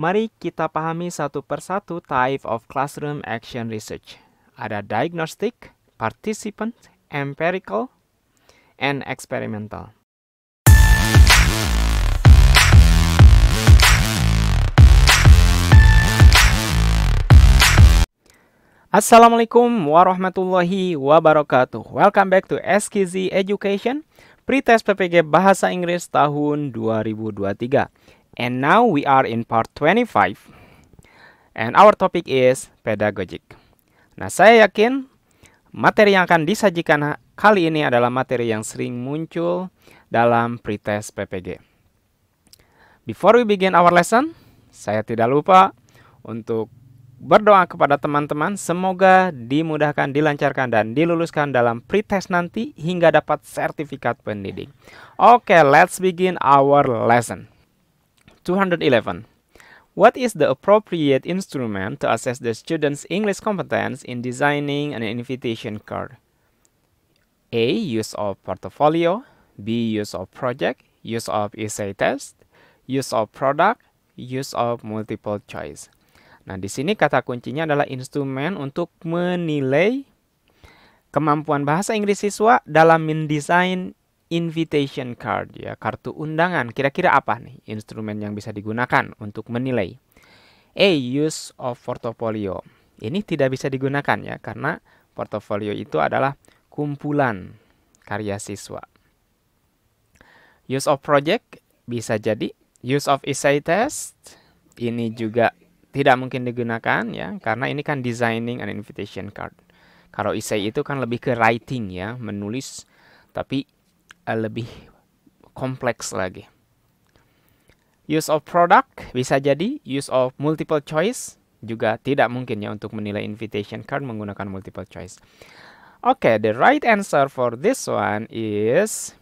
Mari kita pahami satu persatu type of classroom action research. Ada diagnostic, participant, empirical, and experimental. Assalamualaikum warahmatullahi wabarakatuh. Welcome back to SKZ Education, pretest PPG Bahasa Inggris tahun 2023. And now we are in part 25 and our topic is pedagogic. Nah, saya yakin materi yang akan disajikan kali ini adalah materi yang sering muncul dalam pretest PPG. Before we begin our lesson, saya tidak lupa untuk berdoa kepada teman-teman semoga dimudahkan, dilancarkan dan diluluskan dalam pretest nanti hingga dapat sertifikat pendidik. Oke, okay, let's begin our lesson. 211. What is the appropriate instrument to assess the student's English competence in designing an invitation card? A. Use of portfolio. B. Use of project. Use of essay test. Use of product. Use of multiple choice. Nah, di sini kata kuncinya adalah instrumen untuk menilai kemampuan bahasa Inggris siswa dalam mendesain invitation card ya, kartu undangan. Kira-kira apa nih instrumen yang bisa digunakan untuk menilai? A. Use of portfolio. Ini tidak bisa digunakan ya karena portfolio itu adalah kumpulan karya siswa. Use of project bisa jadi use of essay test. Ini juga tidak mungkin digunakan ya karena ini kan designing an invitation card. Kalau essay itu kan lebih ke writing ya, menulis tapi Eh, lebih kompleks lagi. Use of product bisa jadi use of multiple choice juga tidak mungkin ya untuk menilai invitation card menggunakan multiple choice. Oke, okay, the right answer for this one is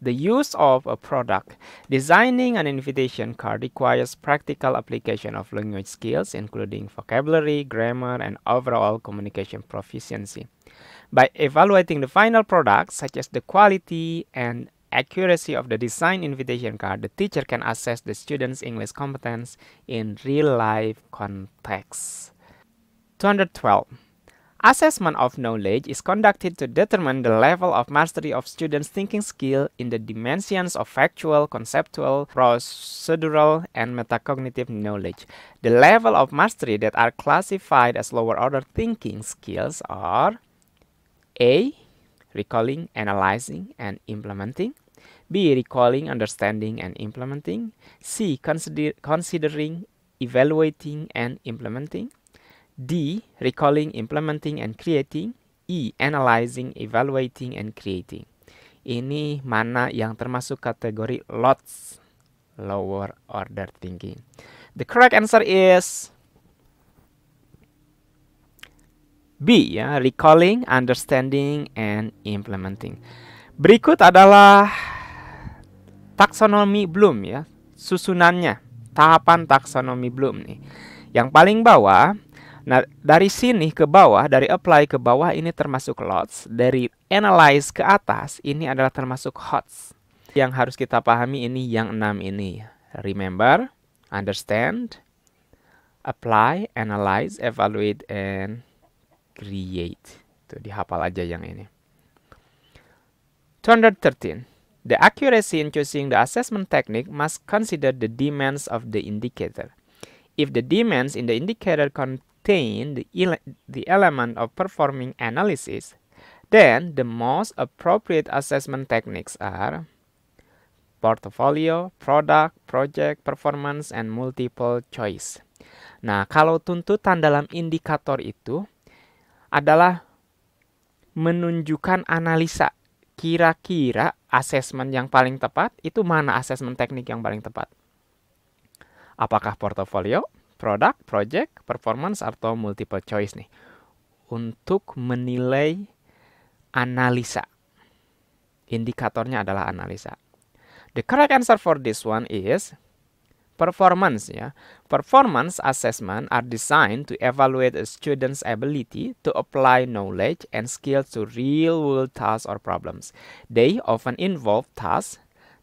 the use of a product. Designing an invitation card requires practical application of language skills, including vocabulary, grammar, and overall communication proficiency. By evaluating the final product, such as the quality and accuracy of the design invitation card, the teacher can assess the student's English competence in real-life context. 212. Assessment of knowledge is conducted to determine the level of mastery of students' thinking skill in the dimensions of factual, conceptual, procedural, and metacognitive knowledge. The level of mastery that are classified as lower-order thinking skills are A. Recalling, analyzing, and implementing B. Recalling, understanding, and implementing C. Consider considering, evaluating, and implementing D. Recalling, implementing, and creating. E. Analyzing, evaluating, and creating. Ini mana yang termasuk kategori lots lower order thinking. The correct answer is B ya, recalling, understanding and implementing. Berikut adalah taksonomi Bloom ya, susunannya, tahapan taksonomi Bloom nih. Yang paling bawah Nah, dari sini ke bawah, dari apply ke bawah ini termasuk lots, dari analyze ke atas ini adalah termasuk hots. Yang harus kita pahami ini yang enam ini. Remember, understand, apply, analyze, evaluate, and create. Itu dihafal aja yang ini. 213. The accuracy in choosing the assessment technique must consider the demands of the indicator. If the demands in the indicator con contain the, ele the element of performing analysis, then the most appropriate assessment techniques are portfolio, product, project, performance, and multiple choice. Nah, kalau tuntutan dalam indikator itu adalah menunjukkan analisa kira-kira asesmen yang paling tepat itu mana asesmen teknik yang paling tepat. Apakah portofolio, product, project, performance, atau multiple choice nih. Untuk menilai analisa. Indikatornya adalah analisa. The correct answer for this one is performance ya. Performance assessment are designed to evaluate a student's ability to apply knowledge and skills to real-world tasks or problems. They often involve tasks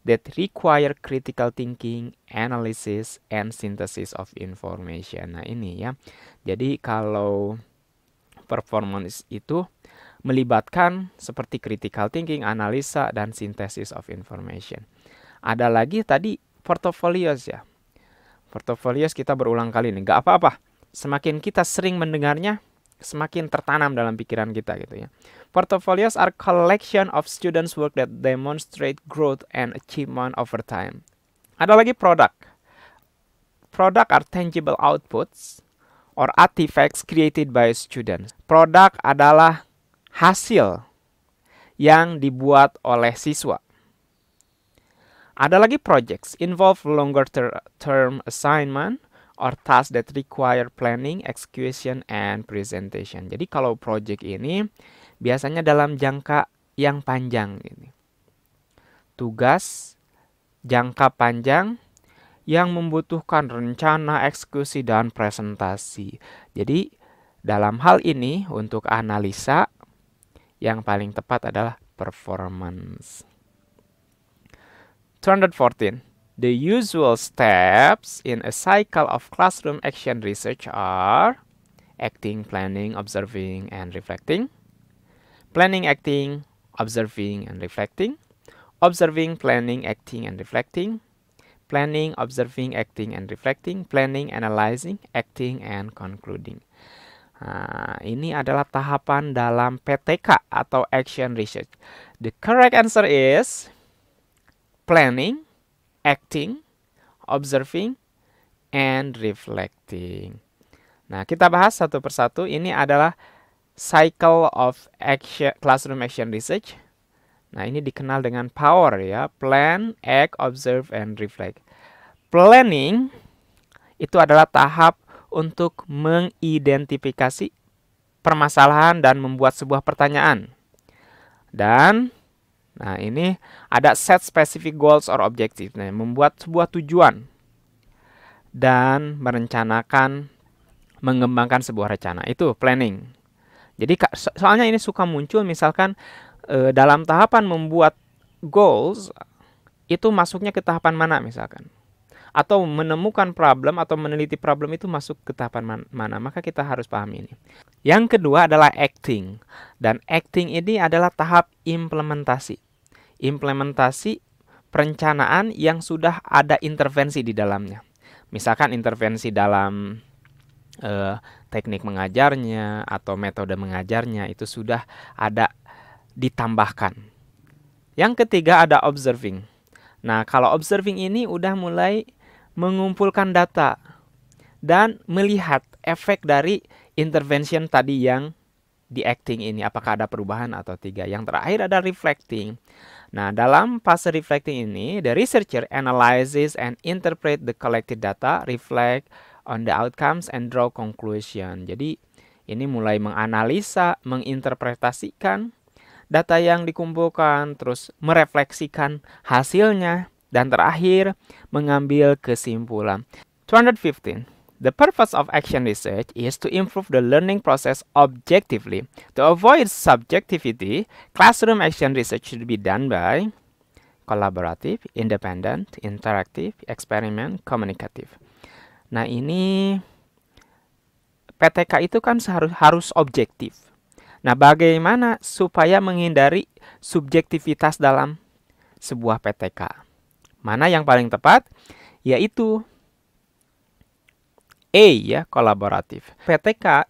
that require critical thinking, analysis, and synthesis of information. Nah ini ya. Jadi kalau performance itu melibatkan seperti critical thinking, analisa, dan synthesis of information. Ada lagi tadi portfolios ya. Portfolios kita berulang kali nih, nggak apa-apa. Semakin kita sering mendengarnya, semakin tertanam dalam pikiran kita gitu ya. Portfolios are collection of students work that demonstrate growth and achievement over time. Ada lagi produk. Product are tangible outputs or artifacts created by students. Produk adalah hasil yang dibuat oleh siswa. Ada lagi projects involve longer ter term assignment or tasks that require planning, execution, and presentation. Jadi kalau project ini biasanya dalam jangka yang panjang ini. Tugas jangka panjang yang membutuhkan rencana, eksekusi, dan presentasi. Jadi dalam hal ini untuk analisa yang paling tepat adalah performance. 214 The usual steps in a cycle of classroom action research are acting, planning, observing, and reflecting, planning, acting, observing, and reflecting, observing, planning, acting, and reflecting, planning, observing, acting, and reflecting, planning, analyzing, acting, and concluding. Uh, ini adalah tahapan dalam PTK atau Action Research. The correct answer is planning, acting, observing, and reflecting. Nah, kita bahas satu persatu. Ini adalah cycle of action, classroom action research. Nah, ini dikenal dengan power ya, plan, act, observe, and reflect. Planning itu adalah tahap untuk mengidentifikasi permasalahan dan membuat sebuah pertanyaan. Dan Nah, ini ada set specific goals or objectives. nah, membuat sebuah tujuan dan merencanakan mengembangkan sebuah rencana. Itu planning. Jadi soalnya ini suka muncul misalkan eh, dalam tahapan membuat goals itu masuknya ke tahapan mana misalkan atau menemukan problem atau meneliti problem itu masuk ke tahapan mana, maka kita harus paham ini. Yang kedua adalah acting. Dan acting ini adalah tahap implementasi. Implementasi perencanaan yang sudah ada intervensi di dalamnya. Misalkan intervensi dalam eh, teknik mengajarnya atau metode mengajarnya itu sudah ada ditambahkan. Yang ketiga ada observing. Nah, kalau observing ini udah mulai mengumpulkan data dan melihat efek dari intervention tadi yang di acting ini apakah ada perubahan atau tiga yang terakhir ada reflecting nah dalam fase reflecting ini the researcher analyzes and interpret the collected data reflect on the outcomes and draw conclusion jadi ini mulai menganalisa menginterpretasikan data yang dikumpulkan terus merefleksikan hasilnya dan terakhir, mengambil kesimpulan. 215. The purpose of action research is to improve the learning process objectively. To avoid subjectivity, classroom action research should be done by collaborative, independent, interactive, experiment, communicative. Nah, ini PTK itu kan harus harus objektif. Nah, bagaimana supaya menghindari subjektivitas dalam sebuah PTK? Mana yang paling tepat? Yaitu a ya, kolaboratif. PTK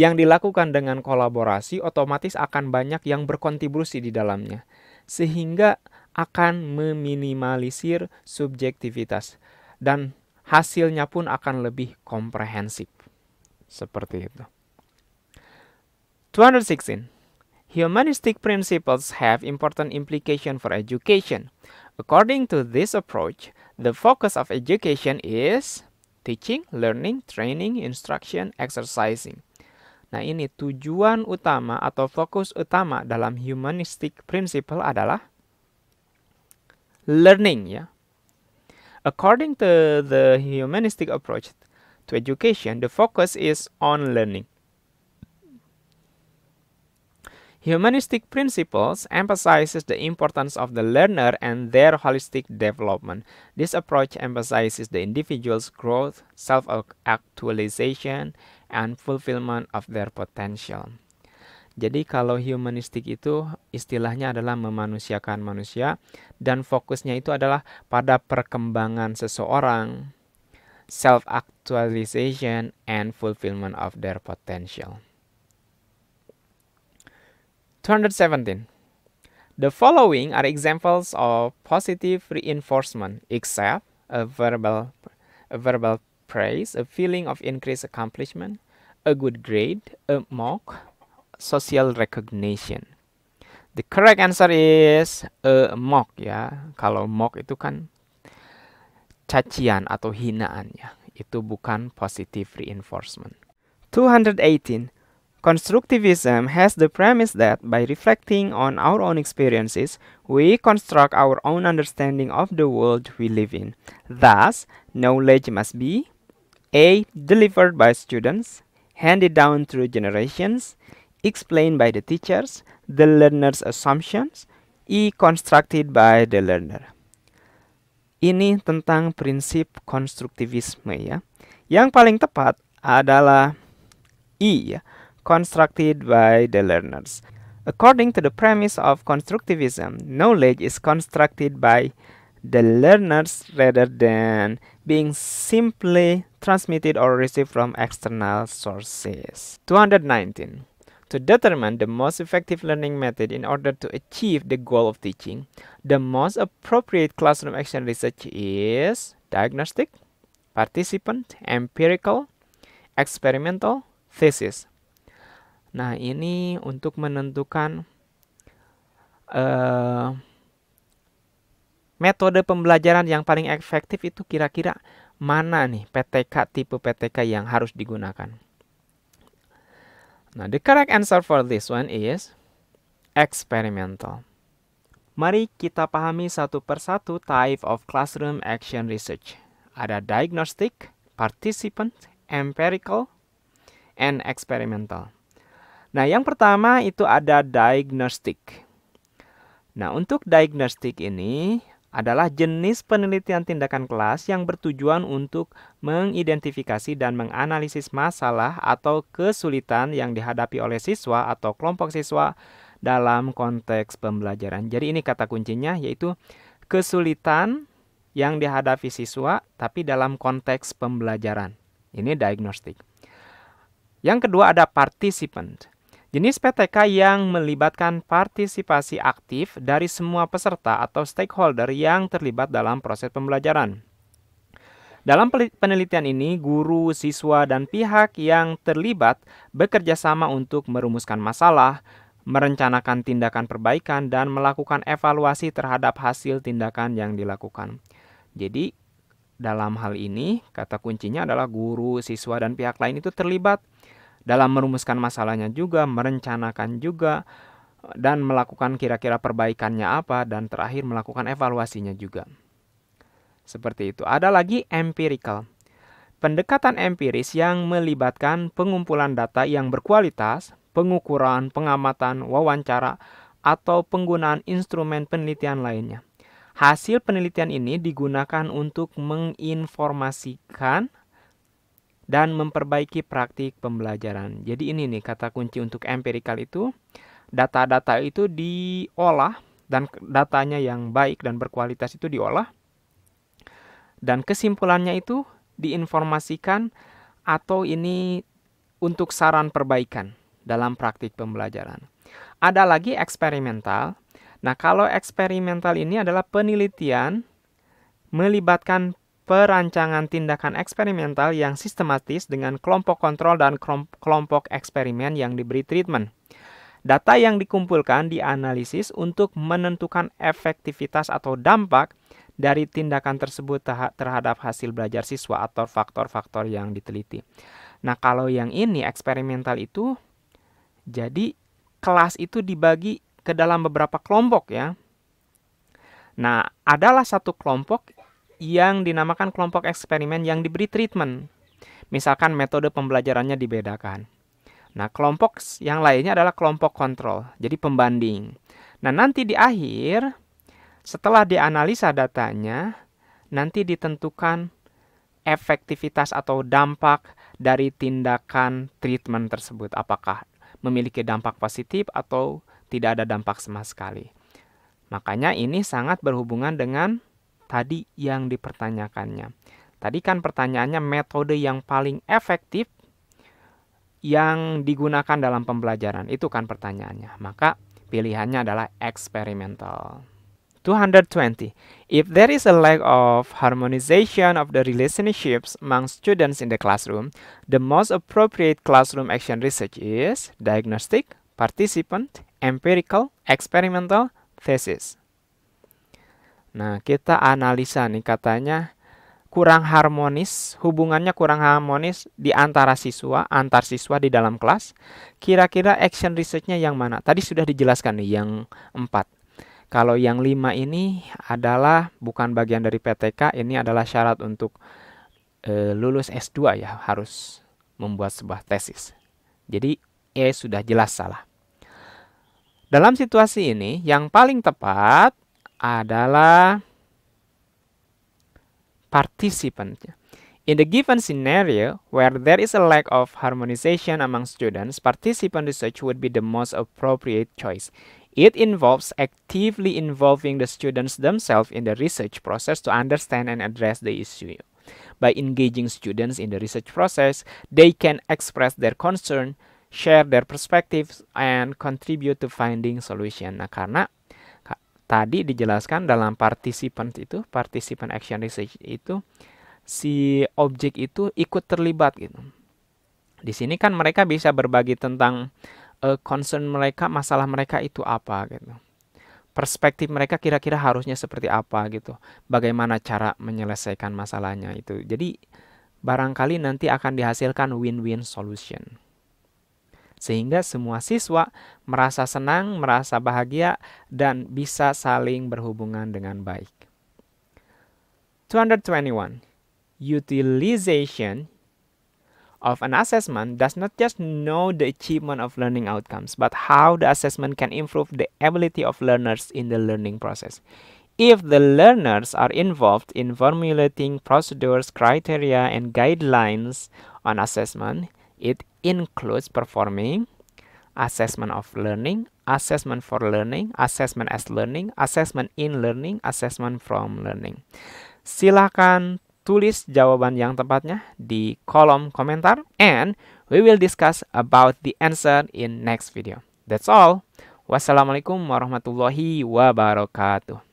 yang dilakukan dengan kolaborasi otomatis akan banyak yang berkontribusi di dalamnya. Sehingga akan meminimalisir subjektivitas dan hasilnya pun akan lebih komprehensif. Seperti itu. 216. Humanistic principles have important implication for education. According to this approach, the focus of education is teaching, learning, training, instruction, exercising. Nah, ini tujuan utama atau fokus utama dalam humanistic principle adalah learning ya. According to the humanistic approach to education, the focus is on learning. Humanistic principles emphasizes the importance of the learner and their holistic development. This approach emphasizes the individual's growth, self-actualization, and fulfillment of their potential. Jadi kalau humanistik itu istilahnya adalah memanusiakan manusia dan fokusnya itu adalah pada perkembangan seseorang, self actualization and fulfillment of their potential. 217. The following are examples of positive reinforcement except a verbal, a verbal praise, a feeling of increased accomplishment, a good grade, a mock, social recognition. The correct answer is a mock ya. Kalau mock itu kan cacian atau hinaan ya. Itu bukan positive reinforcement. 218. Constructivism has the premise that by reflecting on our own experiences, we construct our own understanding of the world we live in. Thus, knowledge must be A. Delivered by students, handed down through generations, explained by the teachers, the learner's assumptions, E. Constructed by the learner. Ini tentang prinsip konstruktivisme ya. Yang paling tepat adalah I ya constructed by the learners. According to the premise of constructivism, knowledge is constructed by the learners rather than being simply transmitted or received from external sources. 219. To determine the most effective learning method in order to achieve the goal of teaching, the most appropriate classroom action research is diagnostic, participant, empirical, experimental, thesis. Nah, ini untuk menentukan uh, metode pembelajaran yang paling efektif itu kira-kira mana nih PTK tipe PTK yang harus digunakan. Nah, the correct answer for this one is experimental. Mari kita pahami satu persatu type of classroom action research. Ada diagnostic, participant, empirical, and experimental. Nah, yang pertama itu ada diagnostik. Nah, untuk diagnostik ini adalah jenis penelitian tindakan kelas yang bertujuan untuk mengidentifikasi dan menganalisis masalah atau kesulitan yang dihadapi oleh siswa atau kelompok siswa dalam konteks pembelajaran. Jadi ini kata kuncinya yaitu kesulitan yang dihadapi siswa tapi dalam konteks pembelajaran. Ini diagnostik. Yang kedua ada participant. Jenis PTK yang melibatkan partisipasi aktif dari semua peserta atau stakeholder yang terlibat dalam proses pembelajaran. Dalam penelitian ini, guru, siswa, dan pihak yang terlibat bekerja sama untuk merumuskan masalah, merencanakan tindakan perbaikan, dan melakukan evaluasi terhadap hasil tindakan yang dilakukan. Jadi, dalam hal ini, kata kuncinya adalah guru, siswa, dan pihak lain itu terlibat dalam merumuskan masalahnya juga, merencanakan juga, dan melakukan kira-kira perbaikannya apa, dan terakhir melakukan evaluasinya juga. Seperti itu. Ada lagi empirical. Pendekatan empiris yang melibatkan pengumpulan data yang berkualitas, pengukuran, pengamatan, wawancara, atau penggunaan instrumen penelitian lainnya. Hasil penelitian ini digunakan untuk menginformasikan dan memperbaiki praktik pembelajaran. Jadi ini nih kata kunci untuk empirikal itu data-data itu diolah dan datanya yang baik dan berkualitas itu diolah dan kesimpulannya itu diinformasikan atau ini untuk saran perbaikan dalam praktik pembelajaran. Ada lagi eksperimental. Nah, kalau eksperimental ini adalah penelitian melibatkan perancangan tindakan eksperimental yang sistematis dengan kelompok kontrol dan kelompok eksperimen yang diberi treatment. Data yang dikumpulkan dianalisis untuk menentukan efektivitas atau dampak dari tindakan tersebut terhadap hasil belajar siswa atau faktor-faktor yang diteliti. Nah, kalau yang ini eksperimental itu jadi kelas itu dibagi ke dalam beberapa kelompok ya. Nah, adalah satu kelompok yang dinamakan kelompok eksperimen yang diberi treatment. Misalkan metode pembelajarannya dibedakan. Nah, kelompok yang lainnya adalah kelompok kontrol, jadi pembanding. Nah, nanti di akhir, setelah dianalisa datanya, nanti ditentukan efektivitas atau dampak dari tindakan treatment tersebut. Apakah memiliki dampak positif atau tidak ada dampak sama sekali. Makanya ini sangat berhubungan dengan tadi yang dipertanyakannya. Tadi kan pertanyaannya metode yang paling efektif yang digunakan dalam pembelajaran. Itu kan pertanyaannya. Maka pilihannya adalah eksperimental. 220. If there is a lack of harmonization of the relationships among students in the classroom, the most appropriate classroom action research is diagnostic, participant, empirical, experimental, thesis. Nah, kita analisa nih katanya kurang harmonis, hubungannya kurang harmonis di antara siswa, antar siswa di dalam kelas. Kira-kira action researchnya yang mana? Tadi sudah dijelaskan nih yang empat Kalau yang lima ini adalah bukan bagian dari PTK, ini adalah syarat untuk e, lulus S2 ya, harus membuat sebuah tesis. Jadi E sudah jelas salah. Dalam situasi ini yang paling tepat adalah participant. In the given scenario, where there is a lack of harmonization among students, participant research would be the most appropriate choice. It involves actively involving the students themselves in the research process to understand and address the issue. By engaging students in the research process, they can express their concern, share their perspectives, and contribute to finding solution. Nah, karena Tadi dijelaskan dalam participant itu, participant action research itu si objek itu ikut terlibat gitu. Di sini kan mereka bisa berbagi tentang uh, concern mereka, masalah mereka itu apa gitu. Perspektif mereka kira-kira harusnya seperti apa gitu. Bagaimana cara menyelesaikan masalahnya itu. Jadi barangkali nanti akan dihasilkan win-win solution sehingga semua siswa merasa senang, merasa bahagia, dan bisa saling berhubungan dengan baik. 221. Utilization of an assessment does not just know the achievement of learning outcomes, but how the assessment can improve the ability of learners in the learning process. If the learners are involved in formulating procedures, criteria, and guidelines on assessment, it includes performing assessment of learning, assessment for learning, assessment as learning, assessment in learning, assessment from learning. Silakan tulis jawaban yang tepatnya di kolom komentar and we will discuss about the answer in next video. That's all. Wassalamualaikum warahmatullahi wabarakatuh.